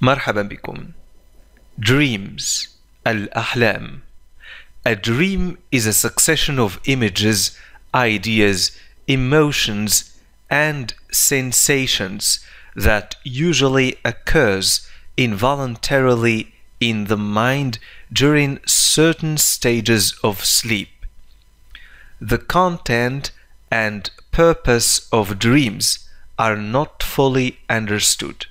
مرحبا بكم. Dreams الأحلام. A dream is a succession of images, ideas, emotions and sensations that usually occurs involuntarily in the mind during certain stages of sleep. The content and purpose of dreams are not fully understood,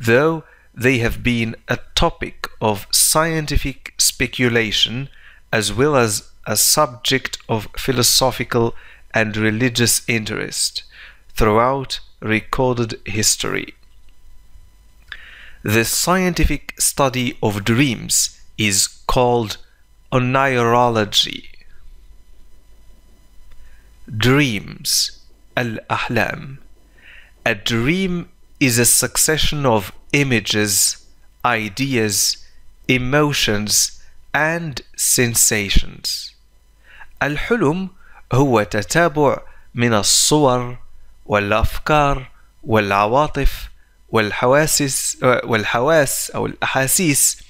though they have been a topic of scientific speculation as well as a subject of philosophical and religious interest throughout recorded history. The scientific study of dreams is called onirology. Dreams, al-ahlam. A dream is a succession of images, ideas, emotions, and sensations. الحلم هو تتابع من الصور والأفكار والعواطف والحواسس والحواس أو الأحاسيس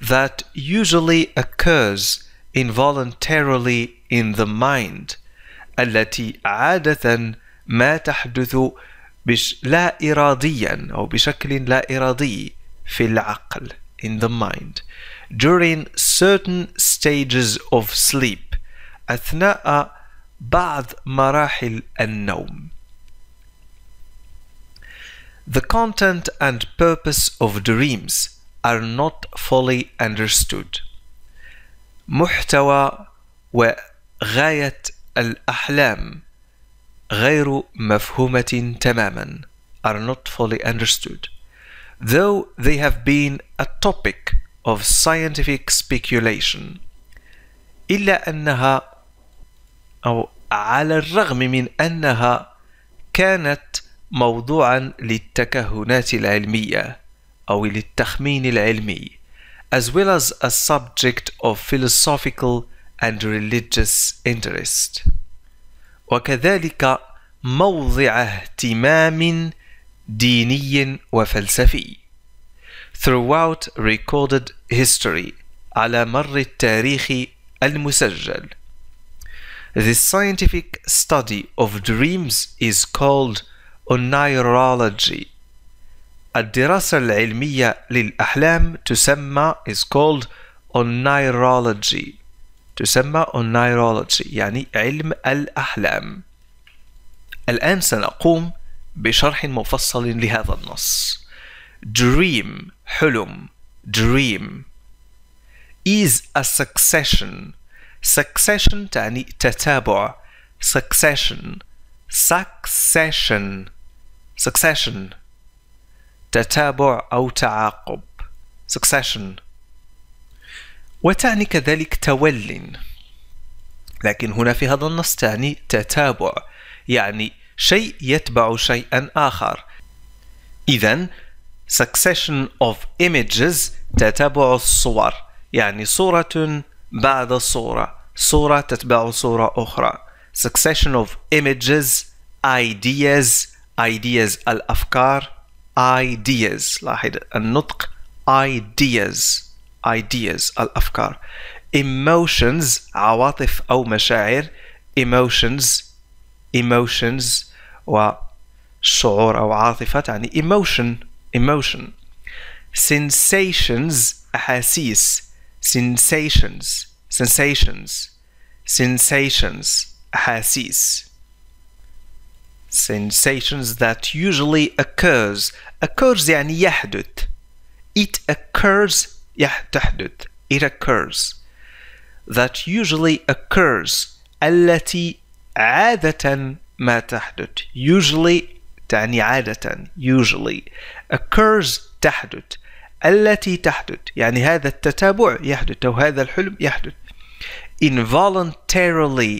that usually occurs involuntarily in the mind التي عادة ما تحدث بش لا إراديا أو بشكل لا إرادي في العقل in the mind during certain stages of sleep أثناء بعض مراحل النوم The content and purpose of dreams are not fully understood. محتوى وغاية الأحلام غير مفهومة تماما are not fully understood though they have been a topic of scientific speculation إلا أنها أو على الرغم من أنها كانت موضوعا للتكهنات العلمية أو للتخمين العلمي as well as a subject of philosophical and religious interest وكذلك موضع اهتمام ديني وفلسفي throughout recorded history على مر التاريخ المسجل. The scientific study of dreams is called onirology. الدراسة العلمية للأحلام تسمى is called onirology. تسمى onirology يعني علم الأحلام. الآن سنقوم بشرح مفصل لهذا النص dream حلم dream is a succession succession تعني تتابع succession succession succession تتابع أو تعاقب succession وتعني كذلك تولي لكن هنا في هذا النص تعني تتابع يعني شيء يتبع شيئا آخر إذا succession of images تتبع الصور يعني صورة بعد صورة صورة تتبع صورة أخرى succession of images ideas ideas الأفكار ideas لاحظ النطق ideas ideas الأفكار emotions عواطف أو مشاعر emotions emotions وشعور أو عاطفة تعني emotion emotion sensations أحاسيس sensations sensations sensations أحاسيس sensations that usually occurs occurs يعني يحدث it occurs يحدث, it occurs that usually occurs التي عادة ما تحدث usually تعني عادة usually occurs تحدث التي تحدث يعني هذا التتابع يحدث أو هذا الحلم يحدث involuntarily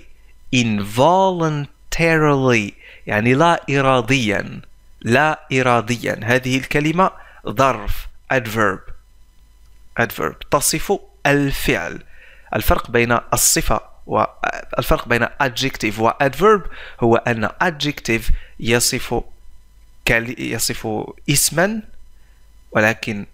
involuntarily يعني لا إراديا لا إراديا هذه الكلمة ظرف adverb adverb تصف الفعل الفرق بين الصفة والفرق بين adjective و adverb هو أن adjective يصف يصف اسما ولكن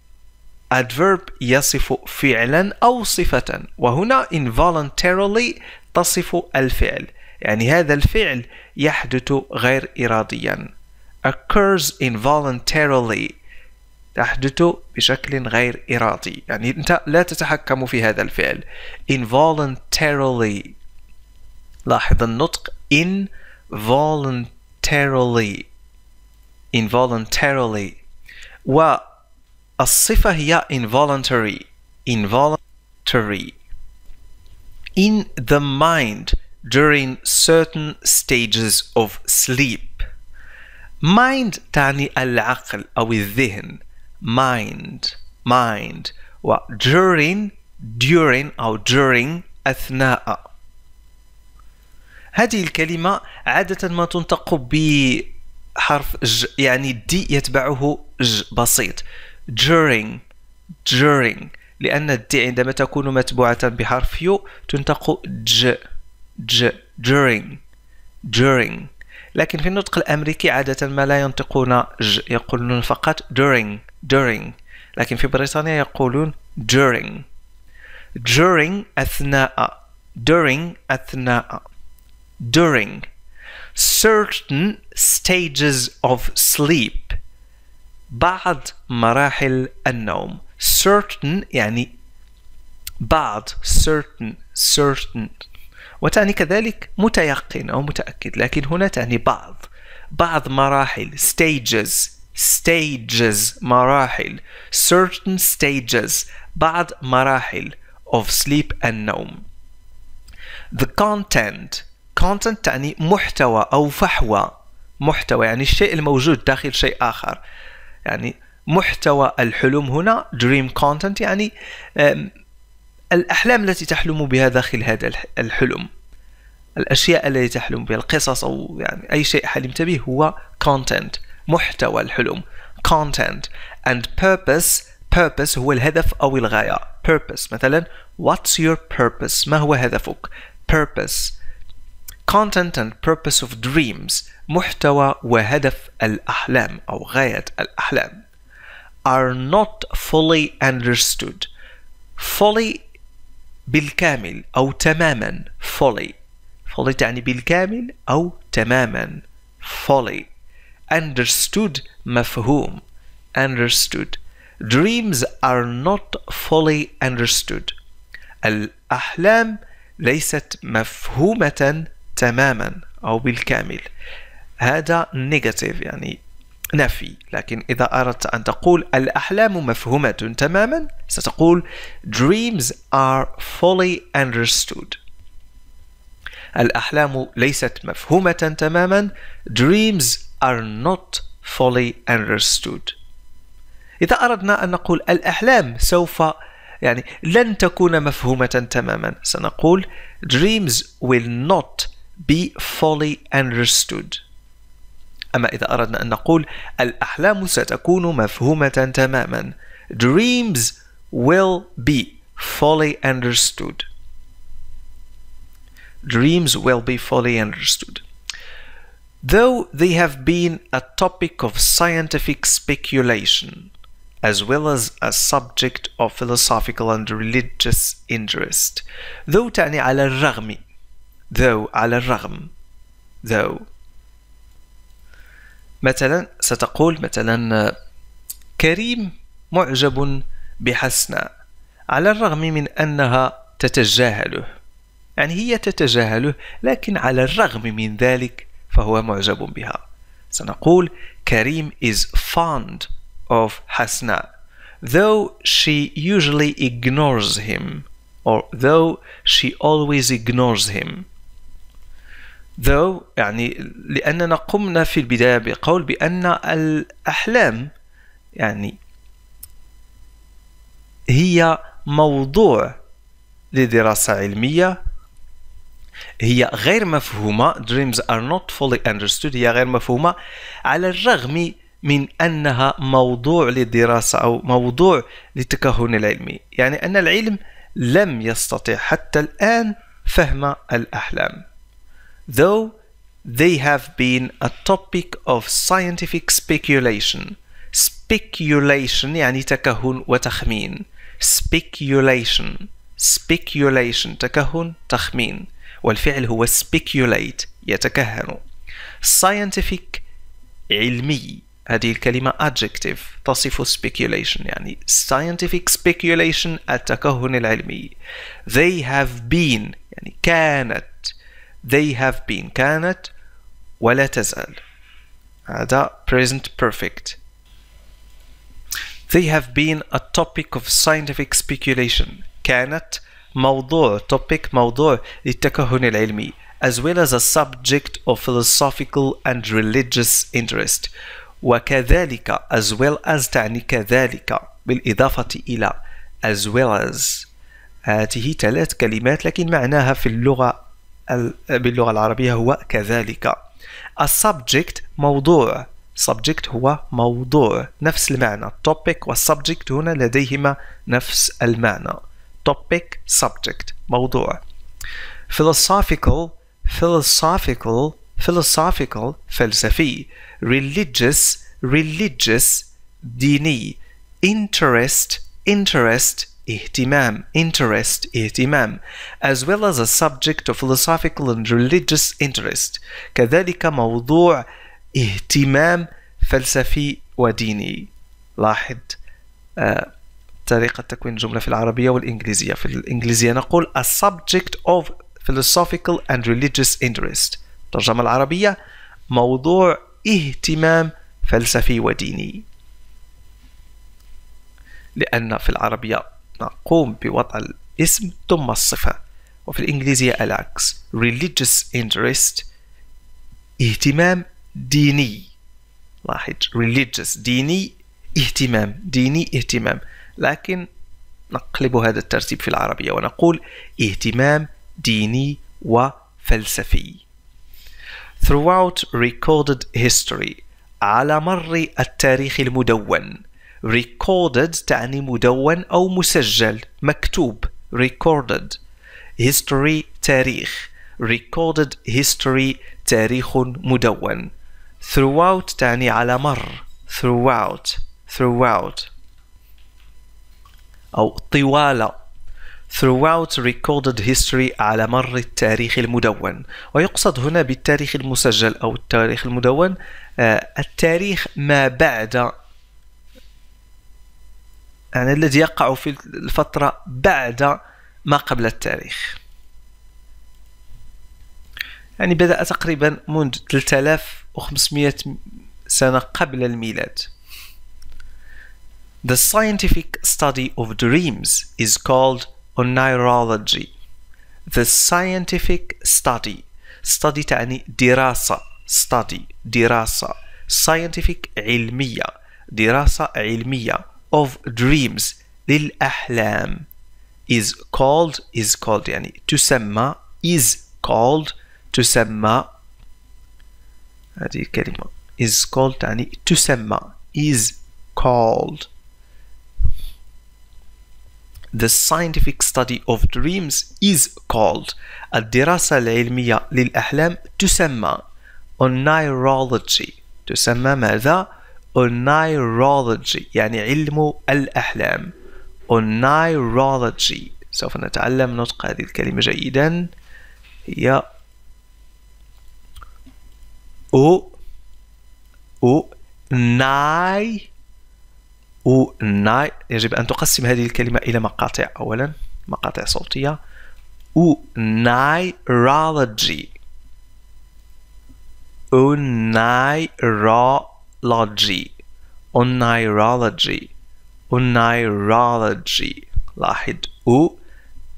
adverb يصف فعلا أو صفة وهنا involuntarily تصف الفعل يعني هذا الفعل يحدث غير إراديا occurs involuntarily تحدث بشكل غير إرادي يعني أنت لا تتحكم في هذا الفعل involuntarily لاحظ النطق involuntarily involuntarily والصفة هي involuntary involuntary in the mind during certain stages of sleep mind تعني العقل أو الذهن mind mind و during during أو during أثناء هذه الكلمة عادة ما تنطق بحرف ج يعني الدي يتبعه ج بسيط during during لأن الدي عندما تكون متبوعة بحرف يو تنطق ج ج during during لكن في النطق الأمريكي عادة ما لا ينطقون ج يقولون فقط during during لكن في بريطانيا يقولون during during أثناء during أثناء during certain stages of sleep بعض مراحل النوم certain يعني بعض certain certain وتعني كذلك متيقن أو متأكد لكن هنا تعني بعض بعض مراحل stages stages مراحل certain stages بعض مراحل of sleep and نوم the content content تعني محتوى أو فحوى محتوى يعني الشيء الموجود داخل شيء آخر يعني محتوى الحلم هنا dream content يعني الأحلام التي تحلم بها داخل هذا الحلم الأشياء التي تحلم بها القصص أو يعني أي شيء حلمت به هو content محتوى الحلم content and purpose purpose هو الهدف أو الغاية purpose مثلا what's your purpose ما هو هدفك purpose content and purpose of dreams محتوى وهدف الأحلام أو غاية الأحلام are not fully understood fully بالكامل أو تماما fully fully تعني بالكامل أو تماما fully understood مفهوم understood dreams are not fully understood الأحلام ليست مفهومة تماما أو بالكامل هذا نيجاتيف يعني نفي لكن إذا أردت أن تقول الأحلام مفهومة تماما ستقول dreams are fully understood الأحلام ليست مفهومة تماما dreams are not fully understood إذا أردنا أن نقول الأحلام سوف يعني لن تكون مفهومة تماما سنقول dreams will not be fully understood أما إذا أردنا أن نقول الأحلام ستكون مفهومة تماما dreams will be fully understood dreams will be fully understood though they have been a topic of scientific speculation, as well as a subject of philosophical and religious interest. Though تعني على الرغم though على الرغم though مثلا ستقول مثلا كريم معجب بحسنة على الرغم من أنها تتجاهله يعني هي تتجاهله لكن على الرغم من ذلك فهو معجب بها سنقول كريم is fond of حسناء though she usually ignores him or though she always ignores him though يعني لأننا قمنا في البداية بقول بأن الأحلام يعني هي موضوع لدراسة علمية هي غير مفهومة dreams are not fully understood هي غير مفهومة على الرغم من أنها موضوع للدراسة أو موضوع للتكهن العلمي يعني أن العلم لم يستطع حتى الآن فهم الأحلام though they have been a topic of scientific speculation speculation يعني تكهن وتخمين speculation speculation تكهن تخمين والفعل هو speculate يتكهن scientific علمي هذه الكلمة adjective تصف speculation يعني scientific speculation التكهن العلمي they have been يعني كانت they have been كانت ولا تزال هذا present perfect they have been a topic of scientific speculation كانت موضوع topic موضوع للتكهن العلمي as well as a subject of philosophical and religious interest وكذلك as well as تعني كذلك بالإضافة إلى as well as هاته ثلاث كلمات لكن معناها في اللغة باللغة العربية هو كذلك subject موضوع subject هو موضوع نفس المعنى topic والsubject هنا لديهما نفس المعنى topic subject موضوع philosophical philosophical philosophical فلسفي religious religious ديني interest interest اهتمام interest اهتمام as well as a subject of philosophical and religious interest كذلك موضوع اهتمام فلسفي وديني لاحظ uh, طريقة تكوين الجملة في العربية والإنجليزية في الإنجليزية نقول a subject of philosophical and religious interest الترجمة العربية موضوع اهتمام فلسفي وديني لأن في العربية نقوم بوضع الاسم ثم الصفة وفي الإنجليزية العكس religious interest اهتمام ديني لاحظ religious ديني اهتمام ديني اهتمام لكن نقلب هذا الترتيب في العربية ونقول اهتمام ديني وفلسفي throughout recorded history على مر التاريخ المدون recorded تعني مدون أو مسجل مكتوب recorded history تاريخ recorded history تاريخ مدون throughout تعني على مر throughout throughout أو طوال throughout recorded history على مر التاريخ المدون ويقصد هنا بالتاريخ المسجل أو التاريخ المدون آه، التاريخ ما بعد يعني الذي يقع في الفترة بعد ما قبل التاريخ يعني بدأ تقريبا منذ 3500 سنة قبل الميلاد The scientific study of dreams is called onirology. The scientific study study تعني دراسة study دراسة scientific علمية دراسة علمية of dreams للأحلام is called is called يعني تسمى is called تسمى هذه كلمة is called تعني تسمى is called The scientific study of dreams is called الدراسة العلمية للأحلام تسمى Onirology تسمى ماذا؟ Onirology يعني علم الأحلام Onirology سوف نتعلم نطق هذه الكلمة جيدا هي O O ناي و ناي يجب أن تقسم هذه الكلمة إلى مقاطع أولا مقاطع صوتية و نيرولوجي ونيرولوجي ونيرولوجي ونيرولوجي لاحظ و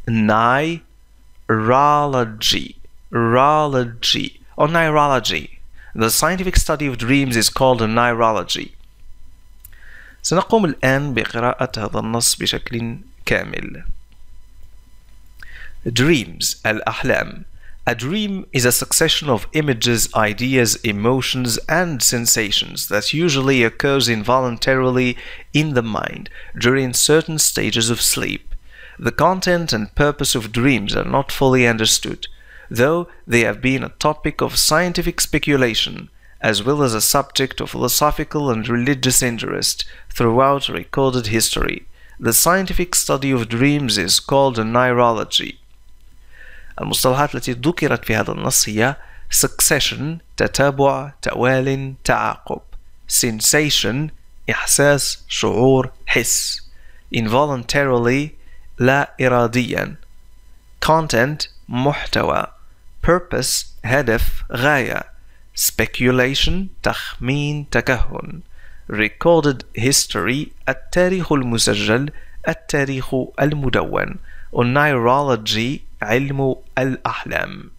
neurology neurology or neurology the scientific study of dreams is called neurology سنقوم الآن بقراءة هذا النص بشكل كامل. Dreams الأحلام A dream is a succession of images, ideas, emotions, and sensations that usually occurs involuntarily in the mind during certain stages of sleep. The content and purpose of dreams are not fully understood, though they have been a topic of scientific speculation as well as a subject of philosophical and religious interest throughout recorded history. The scientific study of dreams is called neurology. المصطلحات التي ذكرت في هذا النص هي succession تتابع توال تعاقب sensation إحساس شعور حس involuntarily لا إراديا content محتوى purpose هدف غاية speculation تخمين تكهن recorded history التاريخ المسجل التاريخ المدون ونيرولوجي علم الأحلام